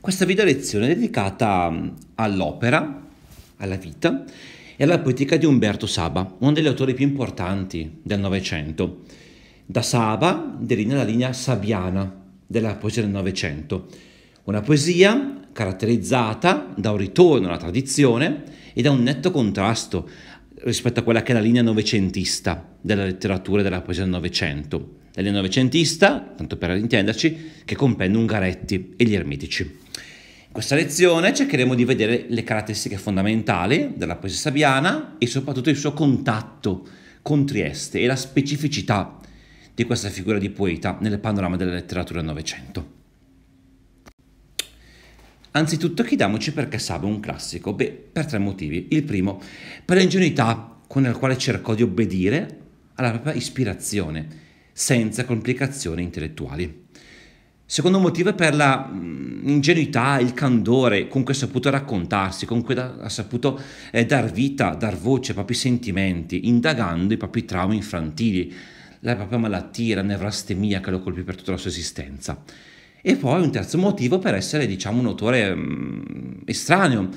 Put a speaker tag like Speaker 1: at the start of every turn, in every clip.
Speaker 1: Questa video lezione è dedicata mm, all'opera, alla vita e alla poetica di Umberto Saba, uno degli autori più importanti del Novecento. Da Saba delinea la linea sabiana della poesia del Novecento, una poesia caratterizzata da un ritorno alla tradizione e da un netto contrasto rispetto a quella che è la linea novecentista della letteratura e della poesia del Novecento, è il novecentista, tanto per intenderci, che compende Ungaretti e gli Ermitici. In questa lezione cercheremo di vedere le caratteristiche fondamentali della poesia sabiana e soprattutto il suo contatto con Trieste e la specificità di questa figura di poeta nel panorama della letteratura del Novecento. Anzitutto chiediamoci perché Saba è un classico? Beh, per tre motivi. Il primo, per l'ingenuità con la quale cercò di obbedire alla propria ispirazione, senza complicazioni intellettuali. Secondo motivo è per l'ingenuità, mm, il candore con cui ha saputo raccontarsi, con cui ha saputo eh, dar vita, dar voce ai propri sentimenti, indagando i propri traumi infantili, la propria malattia, la nevrastemia che lo colpì per tutta la sua esistenza. E poi un terzo motivo per essere, diciamo, un autore mh, mm, estraneo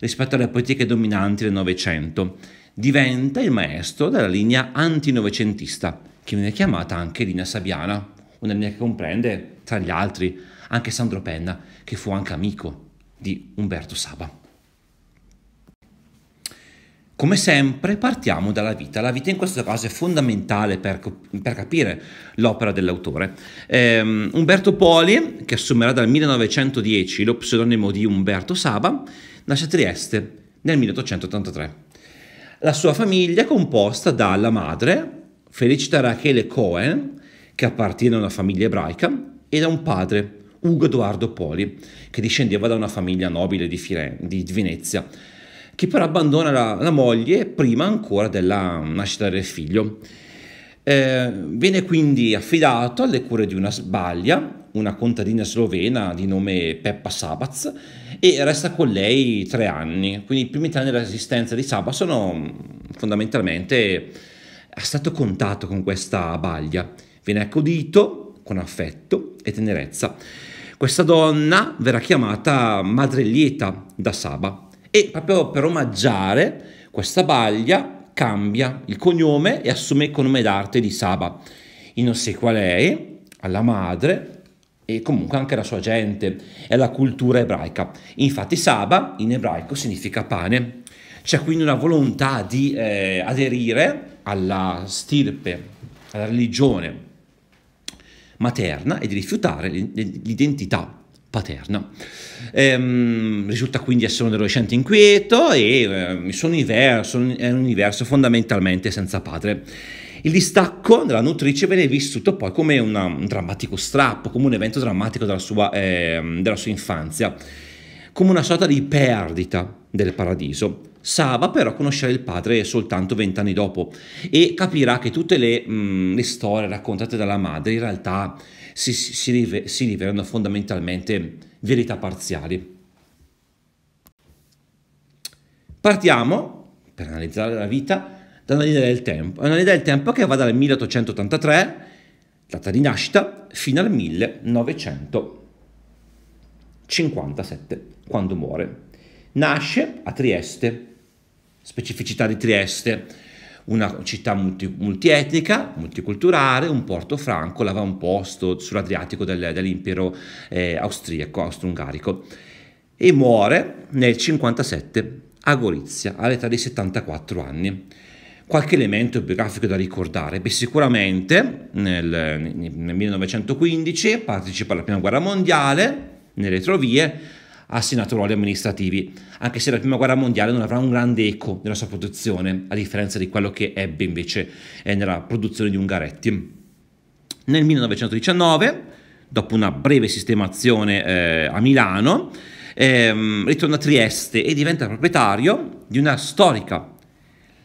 Speaker 1: rispetto alle poetiche dominanti del Novecento diventa il maestro della linea antinovecentista, che viene chiamata anche linea sabiana, una linea che comprende, tra gli altri, anche Sandro Penna, che fu anche amico di Umberto Saba. Come sempre partiamo dalla vita. La vita in questo caso è fondamentale per, per capire l'opera dell'autore. Um, Umberto Poli, che assumerà dal 1910 lo pseudonimo di Umberto Saba, nasce a Trieste nel 1883 la sua famiglia è composta dalla madre, Felicita Rachele Cohen, che appartiene a una famiglia ebraica, e da un padre, Ugo Edoardo Poli, che discendeva da una famiglia nobile di, Firenze, di Venezia, che però abbandona la, la, moglie prima ancora della nascita del figlio. Eh, viene quindi affidato alle cure di una sbaglia una contadina slovena di nome Peppa Sabaz e resta con lei tre anni. Quindi i primi tre anni dell'esistenza di Sabaz sono mm, fondamentalmente a stato contatto con questa baglia. Viene accudito con affetto e tenerezza. Questa donna verrà chiamata Madre Lieta da Saba e proprio per omaggiare questa baglia cambia il cognome e assume il cognome d'arte di Saba. In ossequio a lei, alla madre, e comunque anche la sua gente e la cultura ebraica. Infatti Saba in ebraico significa pane. C'è quindi una volontà di eh, aderire alla stirpe, alla religione materna e di rifiutare l'identità paterna. Ehm, risulta quindi essere un adolescente inquieto e eh, il suo universo è un universo fondamentalmente senza padre il distacco della nutrice viene vissuto poi come una, um, un drammatico strappo, come un evento drammatico della sua, eh, della sua infanzia, come una sorta di perdita del paradiso. Sava però conoscerà il padre soltanto vent'anni dopo e capirà che tutte le, mh, mm, le, storie raccontate dalla madre in realtà si, si, si, si rivelano fondamentalmente verità parziali. Partiamo per analizzare la vita dall'anidea del tempo. È un'anidea del tempo che va dal 1883, data di nascita, fino al 1957, quando muore. Nasce a Trieste, specificità di Trieste, una città multi, multietnica, multiculturale, un porto franco, l'avamposto sull'Adriatico del, dell'impero eh, austriaco, austro-ungarico. E muore nel 1957 a Gorizia all'età di 74 anni. Qualche elemento biografico da ricordare? Beh, sicuramente nel, nel 1915 partecipa alla Prima Guerra Mondiale, nelle retrovie, ha assegnato ruoli amministrativi, anche se la Prima Guerra Mondiale non avrà un grande eco nella sua produzione, a differenza di quello che ebbe invece eh, nella produzione di Ungaretti. Nel 1919, dopo una breve sistemazione eh, a Milano, ehm, ritorna a Trieste e diventa proprietario di una storica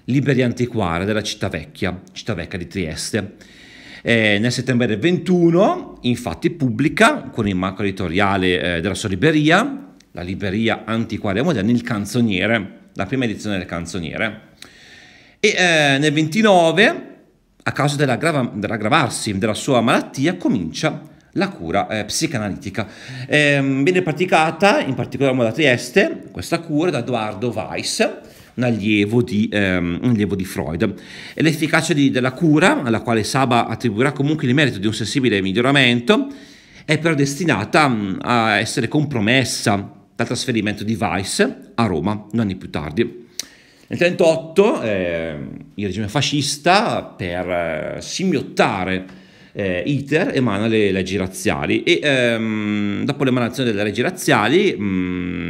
Speaker 1: Liberi Antiquari della città vecchia, città vecchia di Trieste. Eh, nel settembre del 21, infatti, pubblica con il marco editoriale eh, della sua libreria, la libreria antiquaria moderna, il Canzoniere, la prima edizione del Canzoniere. E eh, nel 29, a causa dell'aggravarsi della, della sua malattia, comincia la cura eh, psicanalitica. Eh, viene praticata in particolar modo a Trieste questa cura da Edoardo Weiss, un allievo di, ehm, un allievo di Freud. E l'efficacia di, della cura, alla quale Saba attribuirà comunque il merito di un sensibile miglioramento, è però destinata mm, a essere compromessa dal trasferimento di Weiss a Roma due anni più tardi. Nel 1938 eh, il regime fascista per eh, scimmiottare eh, Hitler emana le leggi razziali e ehm, dopo l'emanazione delle leggi razziali mh,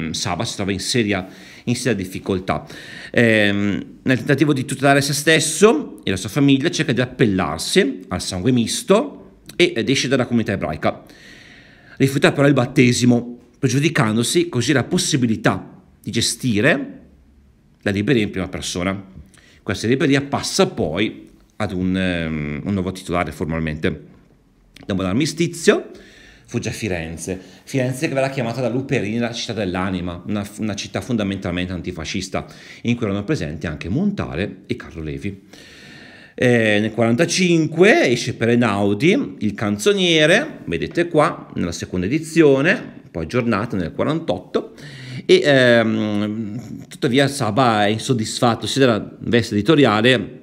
Speaker 1: mm, Saba si trova in seria in seria difficoltà. Ehm, nel tentativo di tutelare se stesso e la sua famiglia cerca di appellarsi al sangue misto ed esce dalla comunità ebraica. Rifiuta però il battesimo, pregiudicandosi così la possibilità di gestire la libreria in prima persona. Questa libreria passa poi ad un, um, un nuovo titolare formalmente. Dopo l'armistizio, fugge a Firenze. Firenze che verrà chiamata da Luperini la città dell'anima, una, una città fondamentalmente antifascista, in cui erano presenti anche Montale e Carlo Levi. Eh, nel 1945 esce per Enaudi Il canzoniere, vedete qua, nella seconda edizione, poi aggiornata nel 1948, e ehm, tuttavia Saba è insoddisfatto sia della veste editoriale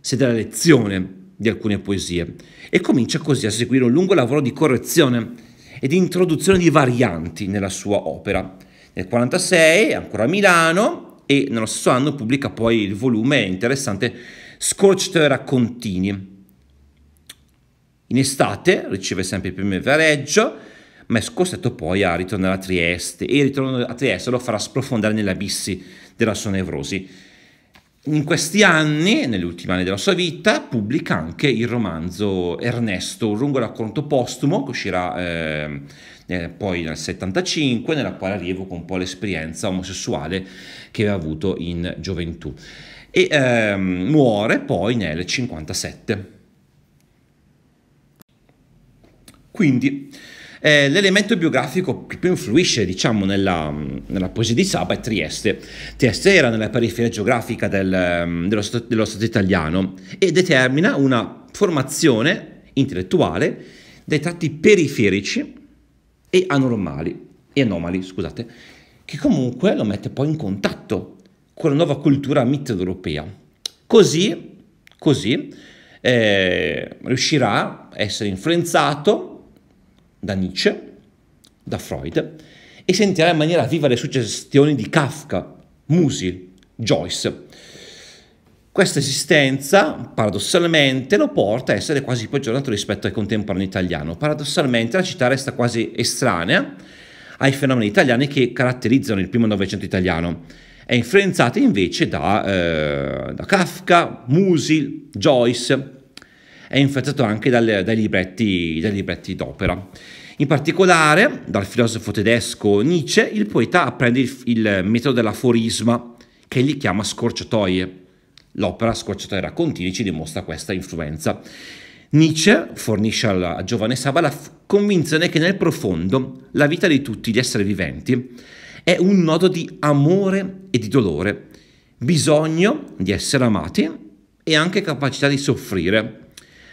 Speaker 1: sia della lezione di alcune poesie e comincia così a seguire un lungo lavoro di correzione e di introduzione di varianti nella sua opera. Nel 1946, ancora a Milano, e nello stesso anno pubblica poi il volume interessante Scorched Raccontini. In estate riceve sempre il premio Viareggio, ma è costretto poi a ritornare a Trieste e il ritorno a Trieste lo farà sprofondare negli abissi della sua nevrosi in questi anni, nelle ultime anni della sua vita, pubblica anche il romanzo Ernesto, un lungo racconto postumo che uscirà ehm, eh, poi nel 75, nella quale rievoca un po' l'esperienza omosessuale che aveva avuto in gioventù. E eh, muore poi nel 57. Quindi eh, l'elemento biografico che più influisce diciamo, nella, nella, poesia di Saba è Trieste. Trieste era nella periferia geografica del, mm, dello, stato, dello Stato italiano e determina una formazione intellettuale dei tratti periferici e anormali, e anomali, scusate, che comunque lo mette poi in contatto con la nuova cultura mitteleuropea. Così, così eh, riuscirà a essere influenzato da Nietzsche, da Freud, e sentirà in maniera viva le suggestioni di Kafka, Musil, Joyce. Questa esistenza, paradossalmente, lo porta a essere quasi peggiorato rispetto al contemporaneo italiano. Paradossalmente la città resta quasi estranea ai fenomeni italiani che caratterizzano il primo Novecento italiano. È influenzata invece da, eh, da Kafka, Musil, Joyce, è influenzato anche dal, dai, libretti, dai libretti d'opera. In particolare, dal filosofo tedesco Nietzsche, il poeta apprende il, il metodo dell'aforisma, che egli chiama scorciatoie. L'opera Scorciatoie raccontini ci dimostra questa influenza. Nietzsche fornisce al giovane Saba la convinzione che nel profondo la vita di tutti gli esseri viventi è un nodo di amore e di dolore, bisogno di essere amati e anche capacità di soffrire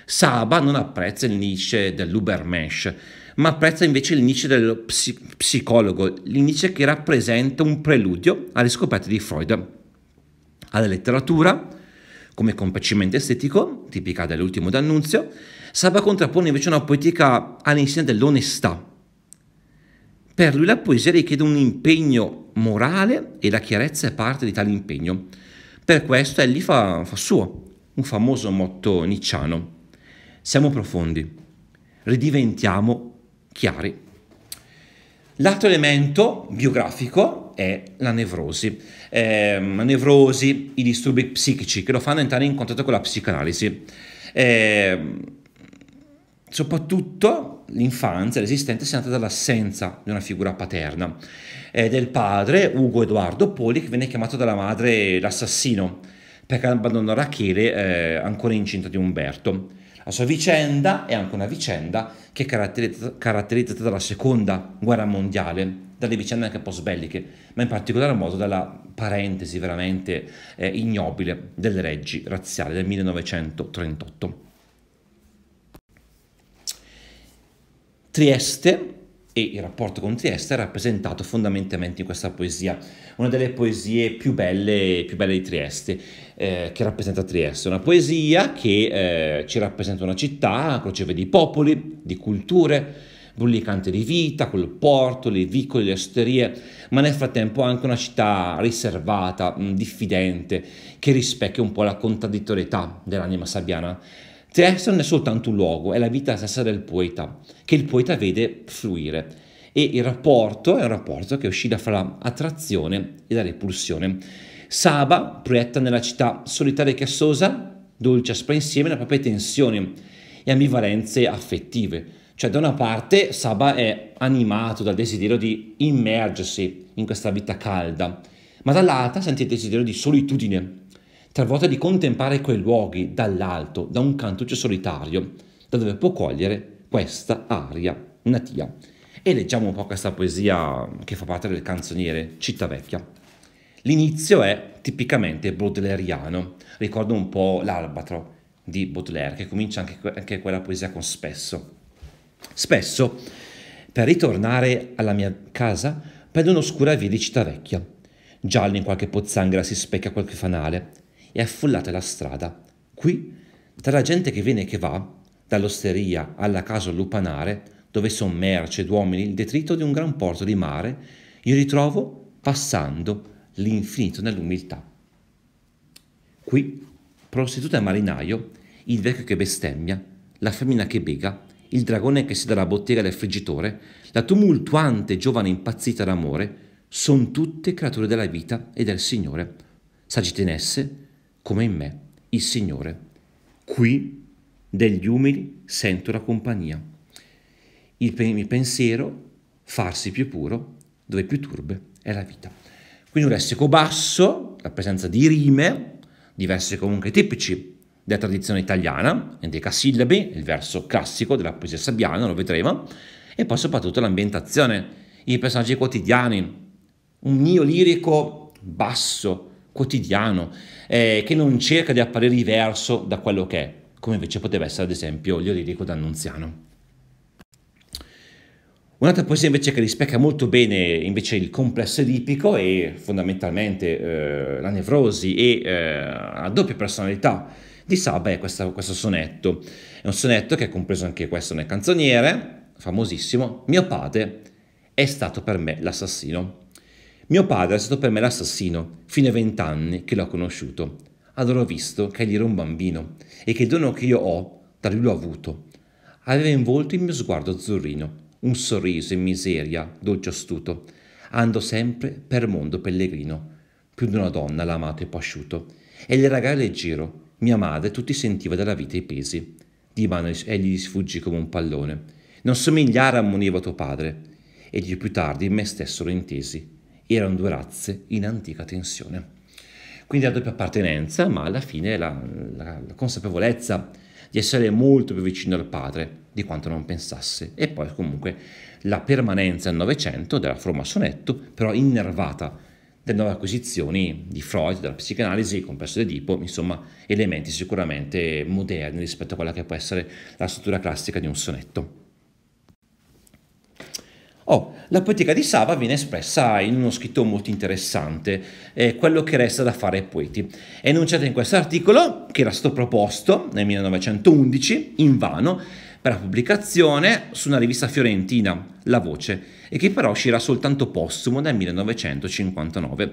Speaker 1: Saba non apprezza il Nietzsche dell'Ubermensch, ma apprezza invece il Nietzsche dello psi- psicologo, il Nietzsche che rappresenta un preludio alle scoperte di Freud, alla letteratura come compiacimento estetico, tipica dell'ultimo d'annunzio, Saba contrappone invece una poetica all'insieme dell'onestà. Per lui la poesia richiede un impegno morale e la chiarezza è parte di tale impegno. Per questo egli fa, fa suo un famoso motto nicciano siamo profondi, ridiventiamo chiari. L'altro elemento biografico è la nevrosi, eh, la nevrosi, i disturbi psichici che lo fanno entrare in contatto con la psicanalisi. Eh, soprattutto l'infanzia l'esistenza, si nata dall'assenza di una figura paterna eh, del padre Ugo Edoardo Poli che viene chiamato dalla madre l'assassino perché abbandonò Rachele eh, ancora incinta di Umberto la sua vicenda è anche una vicenda che è caratterizzata, dalla seconda guerra mondiale, dalle vicende anche post-belliche, ma in particolar modo dalla parentesi veramente eh, ignobile delle leggi razziali del 1938. Trieste e il rapporto con Trieste è rappresentato fondamentalmente in questa poesia, una delle poesie più belle, più belle di Trieste, eh, che rappresenta Trieste, una poesia che eh, ci rappresenta una città, crocevia di popoli, di culture, bullicante di vita, col porto, le vicoli, le osterie, ma nel frattempo anche una città riservata, diffidente, che rispecchia un po' la contraddittorietà dell'anima sabbiana Terzo non è soltanto un luogo, è la vita stessa del poeta, che il poeta vede fluire. E il rapporto è un rapporto che oscilla fra attrazione e la repulsione. Saba proietta nella città solitaria e chiassosa, dolce aspra insieme, le proprie tensioni e ambivalenze affettive. Cioè, da una parte, Saba è animato dal desiderio di immergersi in questa vita calda, ma dall'altra sente il desiderio di solitudine talvolta di contemplare quei luoghi dall'alto, da un cantuccio solitario, da dove può cogliere questa aria natia. E leggiamo un po' questa poesia che fa parte del canzoniere Città Vecchia. L'inizio è tipicamente baudelairiano, ricordo un po' l'albatro di Baudelaire, che comincia anche, anche quella poesia con spesso. Spesso, per ritornare alla mia casa, prendo un'oscura via di Città Vecchia. Giallo in qualche pozzanghera si specchia qualche fanale, e affollate la strada. Qui, tra la gente che viene e che va, dall'osteria alla casa lupanare, dove son merce ed uomini il detrito di un gran porto di mare, io ritrovo, passando, l'infinito nell'umiltà. Qui, prostituta e marinaio, il vecchio che bestemmia, la femmina che bega, il dragone che si dà la bottega del friggitore, la tumultuante giovane impazzita d'amore, son tutte creature della vita e del Signore, saggitenesse, come in me il Signore. Qui degli umili sento la compagnia. Il, pensiero, farsi più puro, dove più turbe è la vita. Quindi un lessico basso, la presenza di rime, diverse comunque tipici della tradizione italiana, endecasillabi, il verso classico della poesia sabbiana, lo vedremo, e poi soprattutto l'ambientazione, i personaggi quotidiani, un mio lirico basso, quotidiano, eh, che non cerca di apparire diverso da quello che è, come invece poteva essere ad esempio l'Iolirico d'Annunziano. Un'altra poesia invece che rispecchia molto bene invece il complesso edipico e fondamentalmente eh, la nevrosi e eh, la doppia personalità di Saba è questa, questo sonetto. È un sonetto che è compreso anche questo nel canzoniere, famosissimo, mio padre è stato per me l'assassino. Mio padre è stato per me l'assassino, fino ai vent'anni che l'ho conosciuto. Allora ho visto che egli era un bambino e che il dono che io ho, da lui l'ho avuto. Aveva in volto il mio sguardo azzurrino, un sorriso in miseria, dolce astuto. Andò sempre per mondo pellegrino. Più di una donna l'ha amato e pasciuto. E le ragai leggero, mia madre tutti sentiva dalla vita i pesi. Di mano egli sfuggì come un pallone. Non somigliare ammoniva tuo padre. E io più tardi in me stesso lo intesi erano due razze in antica tensione. Quindi la doppia appartenenza, ma alla fine la, la, la consapevolezza di essere molto più vicino al padre di quanto non pensasse e poi comunque la permanenza nel Novecento della forma sonetto, però innervata delle nuove acquisizioni di Freud, della psicanalisi, il complesso di Edipo, insomma elementi sicuramente moderni rispetto a quella che può essere la struttura classica di un sonetto. Oh, la poetica di Sava viene espressa in uno scritto molto interessante, eh, quello che resta da fare ai poeti. È Enunciata in questo articolo, che era stato proposto nel 1911, invano, per la pubblicazione su una rivista fiorentina, La Voce, e che però uscirà soltanto postumo nel 1959.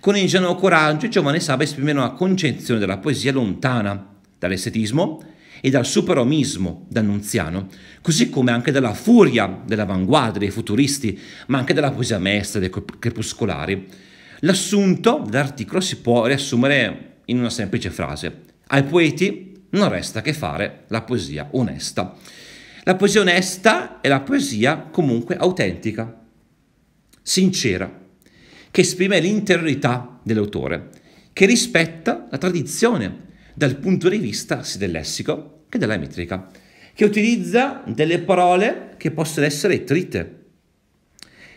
Speaker 1: Con ingenuo coraggio, giovane Sava esprime una concezione della poesia lontana dall'estetismo, e dal superomismo d'Annunziano, così come anche dalla furia dell'avanguardia dei futuristi, ma anche dalla poesia maestra dei crepuscolari, l'assunto dell'articolo si può riassumere in una semplice frase. Ai poeti non resta che fare la poesia onesta. La poesia onesta è la poesia comunque autentica, sincera, che esprime l'interiorità dell'autore, che rispetta la tradizione dal punto di vista sia del lessico che della metrica, che utilizza delle parole che possono essere trite,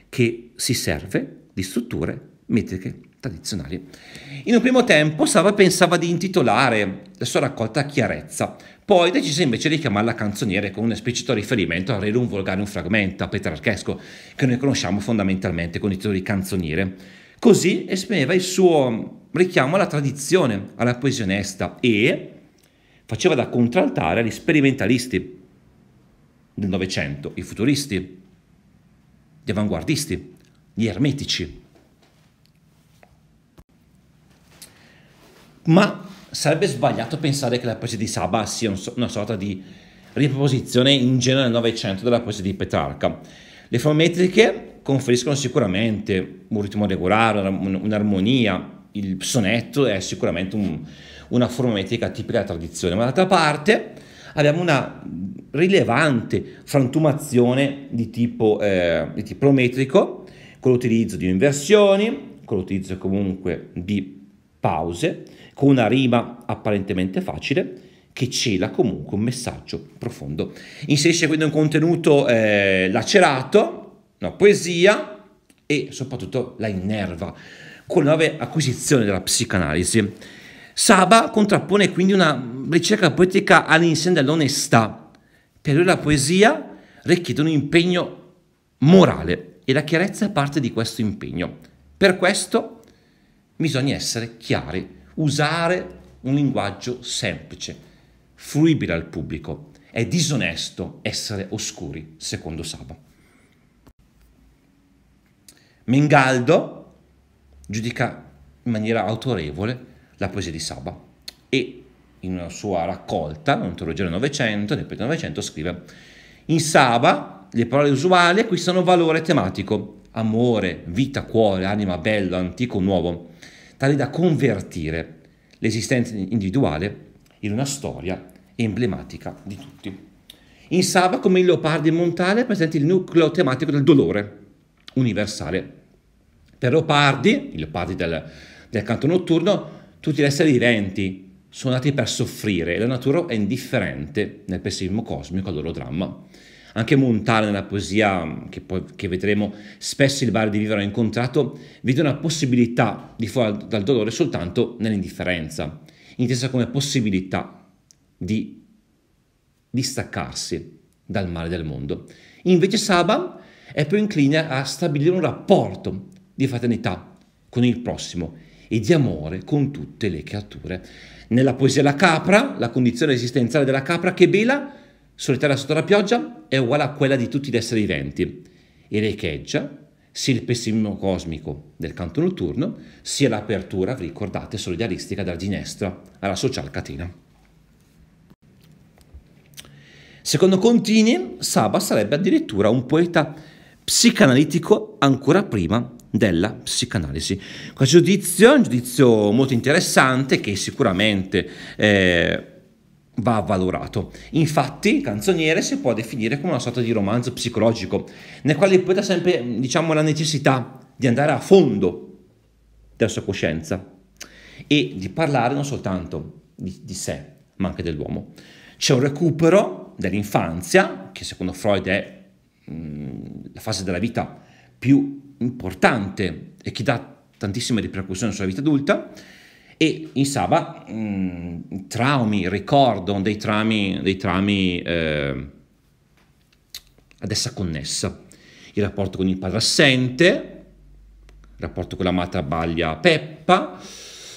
Speaker 1: che si serve di strutture metriche tradizionali. In un primo tempo Sava pensava di intitolare la sua raccolta Chiarezza, poi decise invece di chiamarla Canzoniere con un esplicito riferimento al Rerum Fragmento, a petrarchesco, che noi conosciamo fondamentalmente con il titolo di Canzoniere Così esprimeva il suo richiamo alla tradizione, alla poesia onesta e faceva da contraltare agli sperimentalisti del Novecento, i futuristi, gli avanguardisti, gli ermetici. Ma sarebbe sbagliato pensare che la poesia di Saba sia una sorta di riproposizione in genere del Novecento della poesia di Petrarca. Le forme metriche conferiscono sicuramente un ritmo regolare, un'armonia, il sonetto è sicuramente un, una forma metrica tipica della tradizione, ma d'altra parte abbiamo una rilevante frantumazione di tipo, eh, di tipo metrico con l'utilizzo di inversioni, con l'utilizzo comunque di pause, con una rima apparentemente facile che cela comunque un messaggio profondo. Inserisce quindi un contenuto eh, lacerato, no, poesia e soprattutto la innerva con le nuove acquisizioni della psicanalisi. Saba contrappone quindi una ricerca poetica all'insieme dell'onestà. Per lui la poesia richiede un impegno morale e la chiarezza è parte di questo impegno. Per questo bisogna essere chiari, usare un linguaggio semplice, fruibile al pubblico. È disonesto essere oscuri, secondo Saba. Mengaldo giudica in maniera autorevole la poesia di Saba e in una sua raccolta, Ontologia del Novecento, nel Novecento, scrive in Saba le parole usuali acquistano valore tematico, amore, vita, cuore, anima, bello, antico, nuovo, tali da convertire l'esistenza individuale in una storia emblematica di tutti. In Saba, come il leopardo in Montale, è presente il nucleo tematico del dolore, universale. Per leopardi, i leopardi del, del canto notturno, tutti gli esseri viventi sono nati per soffrire e la natura è indifferente nel pessimismo cosmico al loro dramma. Anche Montale nella poesia, che, poi, che vedremo spesso il bar di Vivero ha incontrato, vede una possibilità di fuori dal dolore soltanto nell'indifferenza, intesa come possibilità di distaccarsi dal male del mondo. Invece Saba è più incline a stabilire un rapporto di fraternità con il prossimo e di amore con tutte le creature. Nella poesia La capra, la condizione esistenziale della capra che bela, solitaria sotto la pioggia, è uguale a quella di tutti gli esseri viventi e recheggia sia il pessimismo cosmico del canto notturno, sia l'apertura, vi ricordate, solidaristica dalla ginestra alla social catena. Secondo Contini, Saba sarebbe addirittura un poeta psicanalitico ancora prima della psicanalisi. Questo giudizio è un giudizio molto interessante che sicuramente eh, va valorato. Infatti, Canzoniere si può definire come una sorta di romanzo psicologico, nel quale il poeta ha sempre, diciamo, la necessità di andare a fondo della sua coscienza e di parlare non soltanto di, di sé, ma anche dell'uomo. C'è un recupero dell'infanzia, che secondo Freud è Mm, la fase della vita più importante e che dà tantissime ripercussioni sulla vita adulta e in Saba mh, mm, traumi, ricordo dei trami, dei trami eh, ad essa connessa, il rapporto con il padre assente, il rapporto con la madre abbaglia Peppa,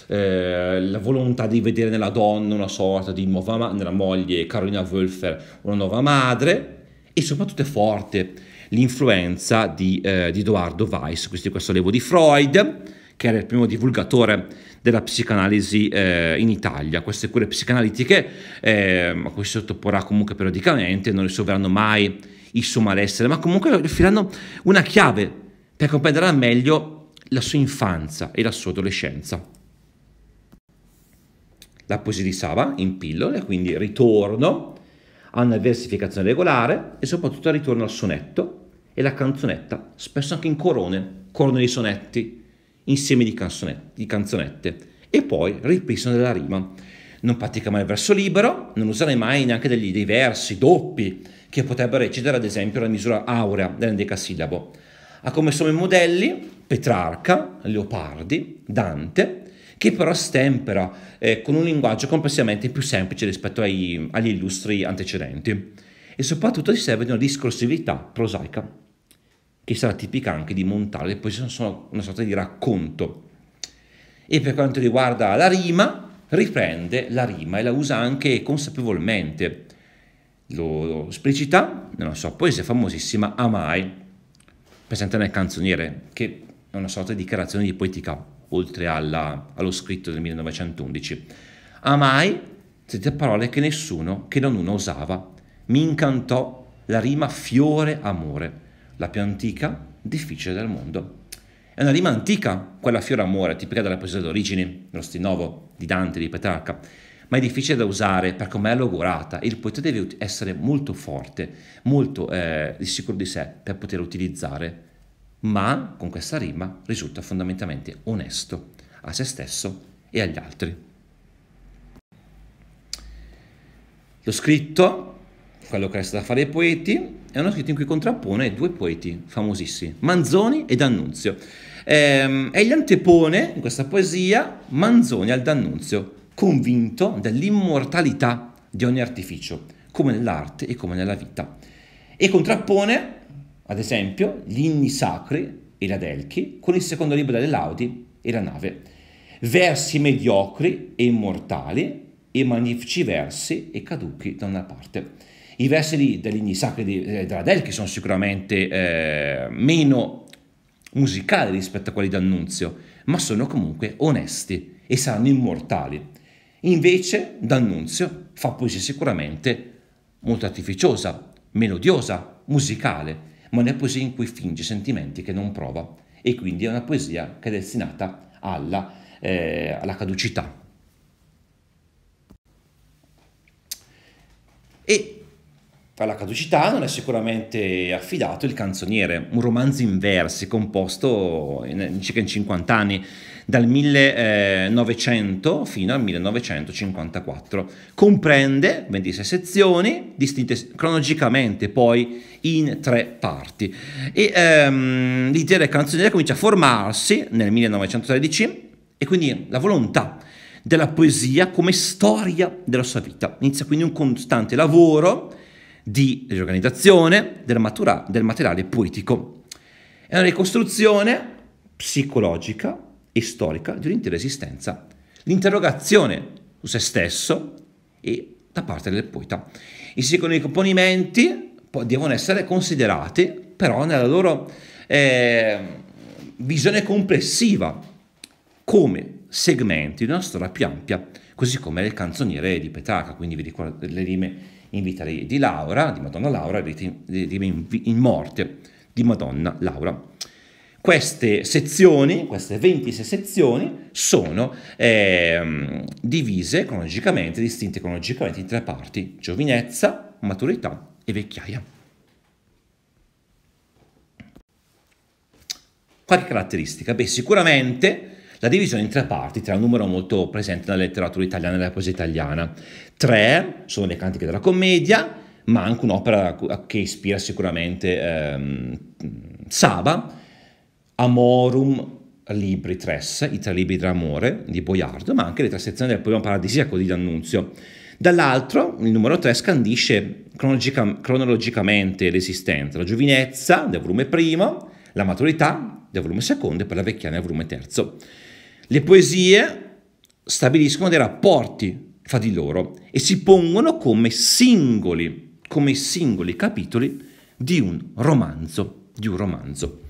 Speaker 1: eh, la volontà di vedere nella donna una sorta di nuova, nella moglie Carolina Wölfer una nuova madre, e soprattutto è forte l'influenza di, eh, di Edoardo Weiss, questo è questo allievo di Freud, che era il primo divulgatore della psicanalisi eh, in Italia. Queste cure psicanalitiche eh, a cui si sottoporrà comunque periodicamente, non risolveranno mai il suo malessere, ma comunque offriranno una chiave per comprendere meglio la sua infanzia e la sua adolescenza. La poesia di Saba in pillole, quindi ritorno ha una versificazione regolare e soprattutto ritorna al sonetto e la canzonetta, spesso anche in corone, corone di sonetti, insieme di, di canzonette e poi ripristino della rima. Non pratica mai il verso libero, non userai mai neanche degli, dei versi doppi che potrebbero recitare ad esempio la misura aurea dell'endecasillabo. Ha come somme modelli Petrarca, Leopardi, Dante, che però stempera eh, con un linguaggio complessivamente più semplice rispetto ai, agli illustri antecedenti e soprattutto si serve di una discorsività prosaica che sarà tipica anche di Montale, poi sono una sorta di racconto. E per quanto riguarda la rima, riprende la rima e la usa anche consapevolmente. Lo, lo esplicita nella sua poesia famosissima Amai, presente nel canzoniere, che è una sorta di dichiarazione di poetica oltre alla, allo scritto del 1911. Amai, ah, sentite parole che nessuno, che non uno usava. Mi incantò la rima fiore amore, la più antica, difficile del mondo. È una rima antica, quella fiore amore, tipica della poesia d'origine, dello stinovo, di Dante, di Petrarca, ma è difficile da usare perché com'è logorata. Il poeta deve essere molto forte, molto eh, sicuro di sé per poter utilizzare ma con questa rima risulta fondamentalmente onesto a se stesso e agli altri. Lo scritto, quello che resta da fare ai poeti, è uno scritto in cui contrappone due poeti famosissimi, Manzoni ehm, e D'Annunzio. egli antepone in questa poesia Manzoni al D'Annunzio, convinto dell'immortalità di ogni artificio, come nell'arte e come nella vita, e contrappone ad esempio gli inni sacri e la l'Adelchi con il secondo libro delle Laudi e la nave, versi mediocri e immortali e magnifici versi e caduchi da una parte. I versi di, degli inni sacri di, eh, della dell'Adelchi sono sicuramente eh, meno musicali rispetto a quelli d'Annunzio, ma sono comunque onesti e saranno immortali. Invece D'Annunzio fa poesia sicuramente molto artificiosa, melodiosa, musicale, ma una poesia in cui finge sentimenti che non prova e quindi è una poesia che è destinata alla, eh, alla caducità. E tra la caducità non è sicuramente affidato il canzoniere, un romanzo in versi composto in circa 50 anni, dal 1900 fino al 1954. Comprende 26 sezioni, distinte cronologicamente poi in tre parti. E ehm, l'intera canzoniere comincia a formarsi nel 1913 e quindi la volontà della poesia come storia della sua vita. Inizia quindi un costante lavoro di riorganizzazione del, matura, del materiale poetico. È una ricostruzione psicologica e storica di un'intera esistenza, l'interrogazione su se stesso e da parte del poeta. I singoli componimenti devono essere considerati però nella loro eh, visione complessiva come segmenti di una storia più ampia, così come il canzoniere di Petrarca, quindi vi ricordo le rime in vita di, di Laura, di Madonna Laura, di, di, in morte di Madonna Laura. Queste sezioni, queste 26 sezioni, sono eh, divise cronologicamente, distinte cronologicamente in tre parti, giovinezza, maturità e vecchiaia. Qualche caratteristica? Beh, sicuramente la divisione in tre parti, tra un numero molto presente nella letteratura italiana e nella poesia italiana. Tre sono le cantiche della commedia, ma anche un'opera che ispira sicuramente ehm, Saba, Amorum Libri Tres, i tre libri d'amore di Boiardo, ma anche le tre sezioni del poema paradisiaco di D'Annunzio. Dall'altro, il numero 3 scandisce cronologica, cronologicamente l'esistenza, la giovinezza del volume primo, la maturità del volume secondo e poi la vecchiana del volume terzo. Le poesie stabiliscono dei rapporti fra di loro e si pongono come singoli, come singoli capitoli di un romanzo, di un romanzo.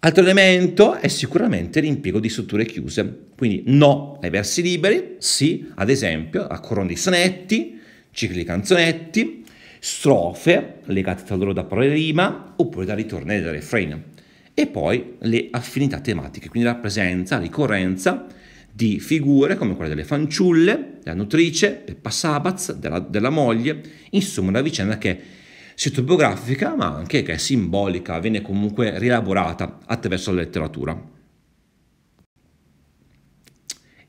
Speaker 1: Altro elemento è sicuramente l'impiego di strutture chiuse, quindi no ai versi liberi, sì ad esempio a corona di sonetti, cicli canzonetti, strofe legate tra loro da parole rima oppure da ritornelli da refrain e poi le affinità tematiche, quindi la presenza, la ricorrenza di figure come quella delle fanciulle, della nutrice, del passabaz, della, della moglie, insomma una vicenda che sia topografica ma anche che è simbolica, viene comunque rielaborata attraverso la letteratura.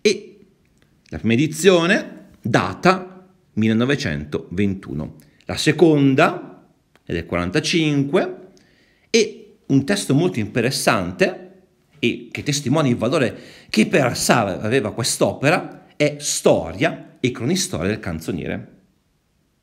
Speaker 1: E la prima edizione data 1921, la seconda è del 45 e un testo molto interessante e che testimonia il valore che per Sar aveva quest'opera è Storia e cronistoria del canzoniere.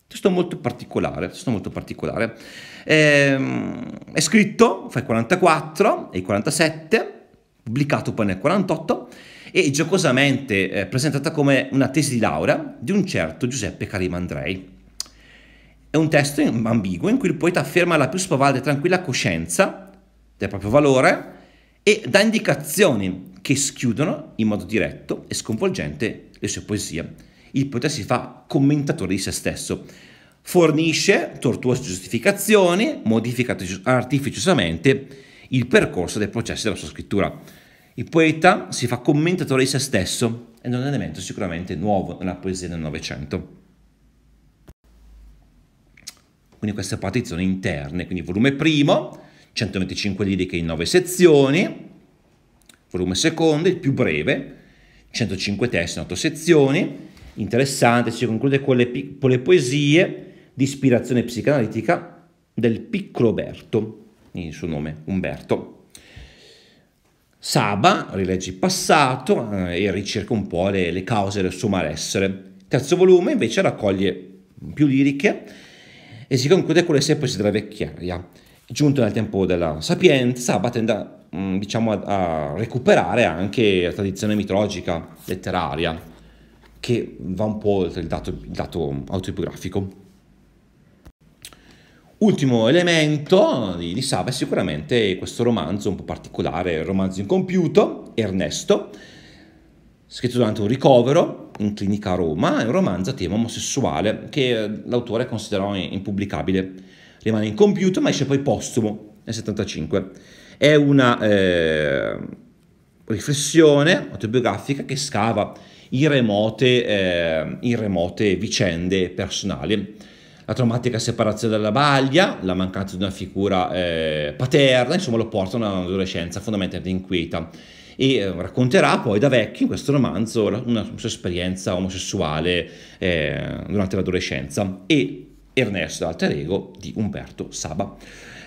Speaker 1: Testo molto particolare, testo molto particolare. È, ehm, è scritto fra il 44 e il 47, pubblicato poi nel 48 e giocosamente eh, presentata come una tesi di laurea di un certo Giuseppe Carimandrei. È un testo ambiguo in cui il poeta afferma la più spavalda e tranquilla coscienza del proprio valore e dà indicazioni che schiudono in modo diretto e sconvolgente le sue poesie. Il poeta si fa commentatore di se stesso, fornisce tortuose giustificazioni, modifica artificiosamente il percorso dei processi della sua scrittura. Il poeta si fa commentatore di se stesso ed è un elemento sicuramente nuovo nella poesia del Novecento. Quindi queste partizioni interne, quindi volume primo, 125 liriche in 9 sezioni, volume secondo, il più breve, 105 testi in 8 sezioni, interessante, si conclude con le, con le poesie di ispirazione psicanalitica del piccolo Oberto, il suo nome Umberto. Saba rilegge il passato eh, e ricerca un po' le, le cause del suo malessere. terzo volume invece raccoglie più liriche e si conclude con le sei poesie della vecchiaia giunto nel tempo della sapienza, va tende mm, diciamo, a, a recuperare anche la tradizione mitologica letteraria, che va un po' oltre il dato, il dato autobiografico. Ultimo elemento di, di Saba è sicuramente questo romanzo un po' particolare, il romanzo incompiuto, Ernesto, scritto durante un ricovero in clinica a Roma, è un romanzo a tema omosessuale che eh, l'autore considerò impubblicabile rimane incompiuto, ma esce poi postumo nel 75. È una eh, riflessione autobiografica che scava in remote, eh, in remote vicende personali. La traumatica separazione dalla Baglia, la mancanza di una figura eh, paterna, insomma lo portano ad un'adolescenza fondamentalmente inquieta e eh, racconterà poi da vecchio in questo romanzo una sua esperienza omosessuale eh, durante l'adolescenza e Ernesto alter ego di Umberto Saba.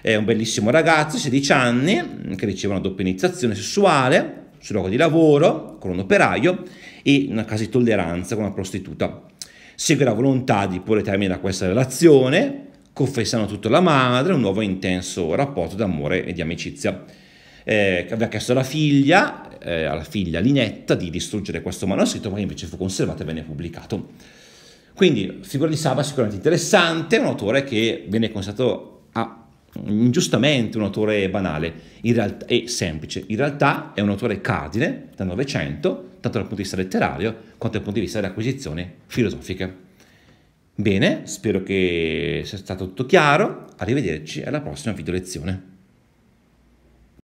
Speaker 1: È un bellissimo ragazzo, 16 anni, che riceve una doppia iniziazione sessuale sul luogo di lavoro con un operaio e una casa di tolleranza con una prostituta. Segue la volontà di porre termine a questa relazione, confessando tutto alla madre, un nuovo intenso rapporto d'amore e di amicizia. Eh, aveva chiesto alla figlia, eh, alla figlia Linetta, di distruggere questo manoscritto, ma invece fu conservato e venne pubblicato. Quindi Figura di Saba sicuramente interessante, è un autore che viene considerato ah, ingiustamente un autore banale realtà, e semplice. In realtà è un autore cardine del Novecento, tanto dal punto di vista letterario quanto dal punto di vista delle acquisizioni filosofiche. Bene, spero che sia stato tutto chiaro, arrivederci alla prossima video lezione.